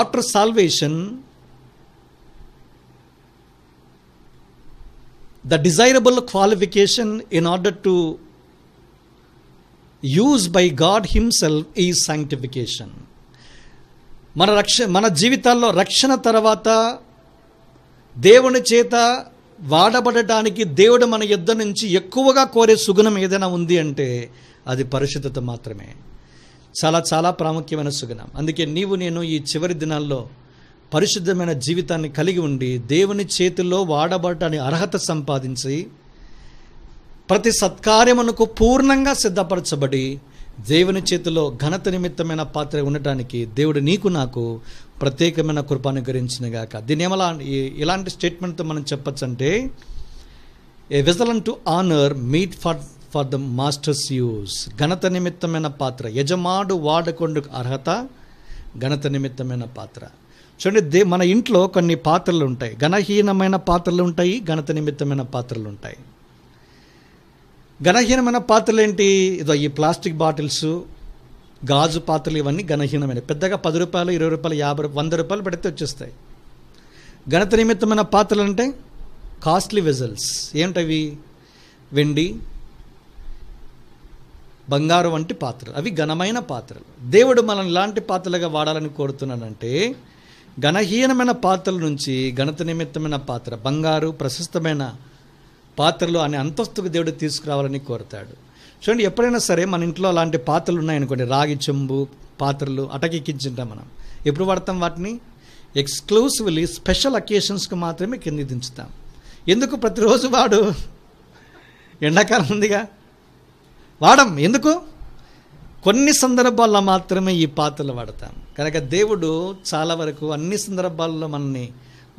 after salvation the desirable qualification in order to use by God himself ఈ sanctification మన రక్ష మన జీవితాల్లో రక్షణ తర్వాత దేవుని చేత వాడబడటానికి దేవుడు మన యుద్ధ నుంచి ఎక్కువగా కోరే సుగుణం ఏదైనా ఉంది అంటే అది పరిశుద్ధత మాత్రమే చాలా చాలా ప్రాముఖ్యమైన సుగుణం అందుకే నీవు నేను ఈ చివరి దినాల్లో పరిశుద్ధమైన జీవితాన్ని కలిగి ఉండి దేవుని చేతిలో వాడబడటాన్ని అర్హత సంపాదించి ప్రతి సత్కార్యమునకు పూర్ణంగా సిద్ధపరచబడి దేవుని చేతిలో ఘనత నిమిత్తమైన పాత్ర ఉండటానికి దేవుడు నీకు నాకు ప్రత్యేకమైన కృప గాక దీని ఏమలా ఇలాంటి స్టేట్మెంట్తో మనం చెప్పచ్చంటే a vessel to honour meet for for the master's use ఘనత నిమిత్తమైన పాత్ర యజమాడు వాడకొండు అర్హత ఘనత నిమిత్తమైన పాత్ర చూడండి దే మన ఇంట్లో కొన్ని పాత్రలు ఉంటాయి ఘనహీనమైన పాత్రలు ఉంటాయి ఘనత నిమిత్తమైన పాత్రలు ఉంటాయి ఘనహీనమైన పాత్రలు ఏంటి ఇదో ఈ ప్లాస్టిక్ బాటిల్స్ గాజు పాత్రలు ఇవన్నీ ఘనహీనమైన పెద్దగా పది రూపాయలు ఇరవై రూపాయలు యాభై వంద రూపాయలు పెడితే వచ్చేస్తాయి ఘనత నిమిత్తమైన పాత్రలు అంటే కాస్ట్లీ వెజల్స్ ఏంటవి వెండి బంగారు వంటి పాత్రలు అవి ఘనమైన పాత్రలు దేవుడు మనం ఇలాంటి పాత్రలుగా వాడాలని కోరుతున్నానంటే ఘనహీనమైన పాత్రల నుంచి ఘనత నిమిత్తమైన పాత్ర బంగారు ప్రశస్తమైన పాత్రలు అనే అంతస్తుకు దేవుడు తీసుకురావాలని కోరుతాడు చూడండి ఎప్పుడైనా సరే మన ఇంట్లో అలాంటి పాత్రలు ఉన్నాయనుకోండి రాగి చెంబు పాత్రలు అటకెక్కించింటాం మనం ఎప్పుడు వాడతాం వాటిని ఎక్స్క్లూసివ్లీ స్పెషల్ అకేషన్స్కి మాత్రమే కింది దించుతాం ఎందుకు ప్రతిరోజు వాడు ఎండాకాలం ఉందిగా వాడం ఎందుకు కొన్ని సందర్భాల్లో మాత్రమే ఈ పాత్రలు వాడతాం కనుక దేవుడు చాలా వరకు అన్ని సందర్భాల్లో మనల్ని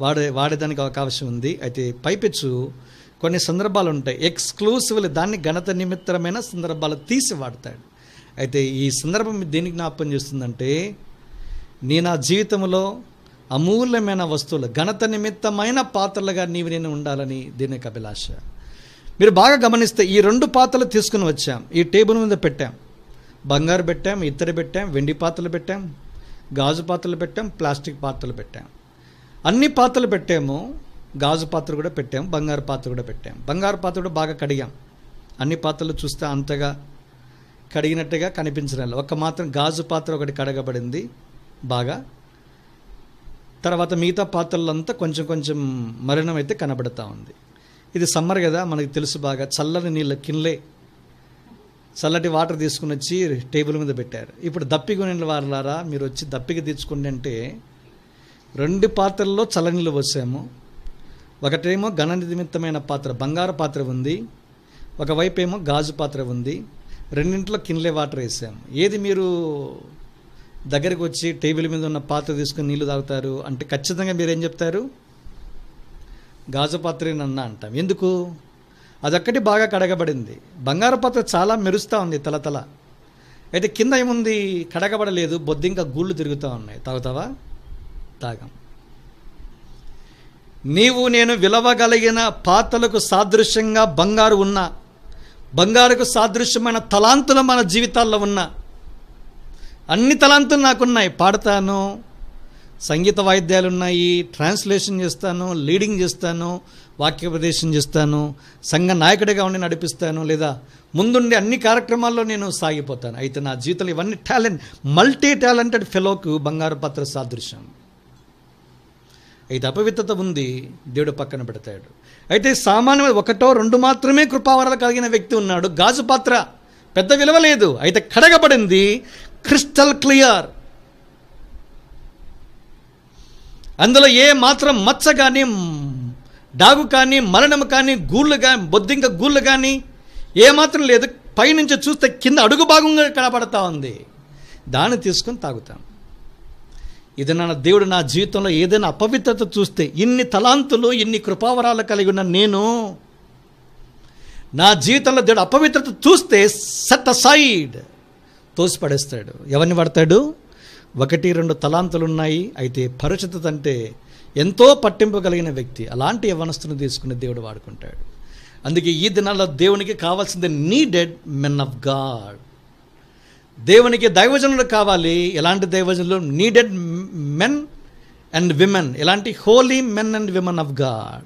వాడే వాడేదానికి అవకాశం ఉంది అయితే పైపెచ్చు కొన్ని సందర్భాలు ఉంటాయి ఎక్స్క్లూసివ్లు దాన్ని గణత నిమిత్తమైన సందర్భాలు తీసి వాడతాడు అయితే ఈ సందర్భం దేనికి జ్ఞాపకం చేస్తుందంటే నీ నా జీవితంలో అమూల్యమైన వస్తువులు ఘనత నిమిత్తమైన పాత్రలుగా నీవు నేను ఉండాలని దీనికి అభిలాష మీరు బాగా గమనిస్తే ఈ రెండు పాత్రలు తీసుకుని వచ్చాం ఈ టేబుల్ మీద పెట్టాం బంగారు పెట్టాం ఇత్తడి పెట్టాం వెండి పాత్రలు పెట్టాం గాజు పాత్రలు పెట్టాం ప్లాస్టిక్ పాత్రలు పెట్టాం అన్ని పాత్రలు పెట్టాము గాజు పాత్ర కూడా పెట్టాము బంగారు పాత్ర కూడా పెట్టాం బంగారు పాత్ర కూడా బాగా కడిగాం అన్ని పాత్రలు చూస్తే అంతగా కడిగినట్టుగా కనిపించడం ఒక మాత్రం గాజు పాత్ర ఒకటి కడగబడింది బాగా తర్వాత మిగతా పాత్రలంతా కొంచెం కొంచెం మరణం అయితే కనబడతా ఉంది ఇది సమ్మర్ కదా మనకు తెలుసు బాగా చల్లని నీళ్ళ కిన్లే చల్లటి వాటర్ తీసుకుని వచ్చి టేబుల్ మీద పెట్టారు ఇప్పుడు దప్పికొనిన వారులారా మీరు వచ్చి దప్పికి తీర్చుకోండి అంటే రెండు పాత్రల్లో చల్లనీళ్ళు పోసాము ఒకటేమో ఘన నిమిత్తమైన పాత్ర బంగారు పాత్ర ఉంది ఒకవైపు ఏమో గాజు పాత్ర ఉంది రెండింట్లో కిన్లే వాటర్ వేసాము ఏది మీరు దగ్గరికి వచ్చి టేబుల్ మీద ఉన్న పాత్ర తీసుకుని నీళ్ళు తాగుతారు అంటే ఖచ్చితంగా మీరేం చెప్తారు గాజుపత్రినన్న అంటాం ఎందుకు అదొక్కటి బాగా కడగబడింది బంగారు పాత్ర చాలా మెరుస్తూ ఉంది తల తల అయితే కింద ఏముంది కడగబడలేదు ఇంకా గూళ్ళు తిరుగుతూ ఉన్నాయి తాగుతావా తాగం నీవు నేను విలవగలిగిన పాత్రలకు సాదృశ్యంగా బంగారు ఉన్న బంగారుకు సాదృశ్యమైన తలాంతులు మన జీవితాల్లో ఉన్న అన్ని తలాంతులు నాకున్నాయి పాడతాను సంగీత వాయిద్యాలు ఉన్నాయి ట్రాన్స్లేషన్ చేస్తాను లీడింగ్ చేస్తాను ప్రదేశం చేస్తాను సంఘ నాయకుడిగా ఉండి నడిపిస్తాను లేదా ముందుండి అన్ని కార్యక్రమాల్లో నేను సాగిపోతాను అయితే నా జీవితంలో ఇవన్నీ టాలెంట్ మల్టీ టాలెంటెడ్ ఫెలోకు బంగారు పత్ర సాదృశ్యం అయితే అపవిత్రత ఉంది దేవుడు పక్కన పెడతాడు అయితే సామాన్య ఒకటో రెండు మాత్రమే కృపావరాలు కలిగిన వ్యక్తి ఉన్నాడు గాజు పాత్ర పెద్ద విలువ లేదు అయితే కడగబడింది క్రిస్టల్ క్లియర్ అందులో ఏ మాత్రం మచ్చ కానీ డాగు కానీ మరణం కానీ గూళ్ళు కానీ బొద్దింక గూళ్ళు కానీ ఏమాత్రం లేదు పైనుంచి చూస్తే కింద అడుగు భాగంగా కనపడతా ఉంది దాన్ని తీసుకొని తాగుతాం ఇది నా దేవుడు నా జీవితంలో ఏదైనా అపవిత్రత చూస్తే ఇన్ని తలాంతులు ఇన్ని కృపావరాలు కలిగి ఉన్న నేను నా జీవితంలో దేవుడు అపవిత్రత చూస్తే సెట్ అసైడ్ తోసిపడేస్తాడు ఎవరిని పడతాడు ఒకటి రెండు తలాంతులున్నాయి అయితే పరిచిత అంటే ఎంతో పట్టింపు కలిగిన వ్యక్తి అలాంటి యవనస్తుని తీసుకుని దేవుడు వాడుకుంటాడు అందుకే ఈ దినాల్లో దేవునికి కావాల్సింది నీడెడ్ మెన్ ఆఫ్ గాడ్ దేవునికి దైవజనులు కావాలి ఎలాంటి దైవజనులు నీడెడ్ మెన్ అండ్ విమెన్ ఎలాంటి holy men and women of God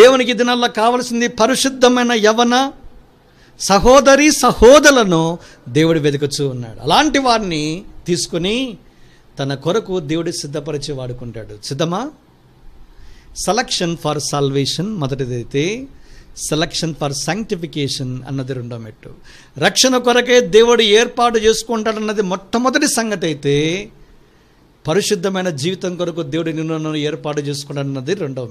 దేవునికి దినాల్లో కావలసింది పరిశుద్ధమైన యవన సహోదరి సహోదరులను దేవుడు వెతుకుచూ ఉన్నాడు అలాంటి వారిని తీసుకుని తన కొరకు దేవుడు సిద్ధపరిచి వాడుకుంటాడు సిద్ధమా సెలక్షన్ ఫర్ సాల్వేషన్ మొదటిదైతే సెలక్షన్ ఫర్ సైంటిఫికేషన్ అన్నది రెండో మెట్టు రక్షణ కొరకే దేవుడు ఏర్పాటు చేసుకుంటాడన్నది మొట్టమొదటి సంగతి అయితే పరిశుద్ధమైన జీవితం కొరకు దేవుడు నిన్ను ఏర్పాటు చేసుకుంటాడన్నది రెండో